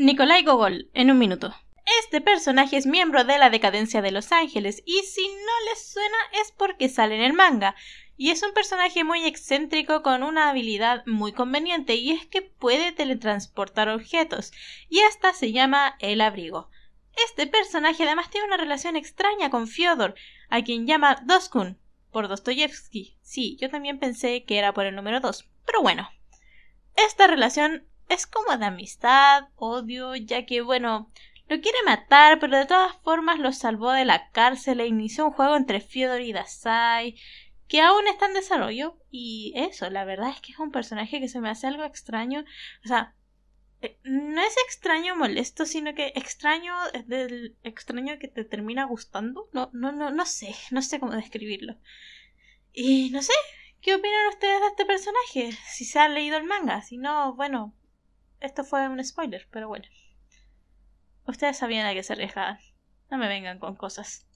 Nikolai Gogol, en un minuto. Este personaje es miembro de la decadencia de Los Ángeles y si no les suena es porque sale en el manga. Y es un personaje muy excéntrico con una habilidad muy conveniente y es que puede teletransportar objetos y esta se llama el abrigo. Este personaje además tiene una relación extraña con Fyodor, a quien llama Doskun por Dostoyevsky. Sí, yo también pensé que era por el número 2, pero bueno. Esta relación es como de amistad, odio, ya que, bueno, lo quiere matar, pero de todas formas lo salvó de la cárcel e inició un juego entre Fyodor y Dasai, que aún está en desarrollo. Y eso, la verdad es que es un personaje que se me hace algo extraño. O sea, eh, no es extraño molesto, sino que extraño es del extraño que te termina gustando. No, no, no, no sé, no sé cómo describirlo. Y no sé, ¿qué opinan ustedes de este personaje? Si se han leído el manga, si no, bueno, esto fue un spoiler, pero bueno. Ustedes sabían a qué se arriesgaban. No me vengan con cosas.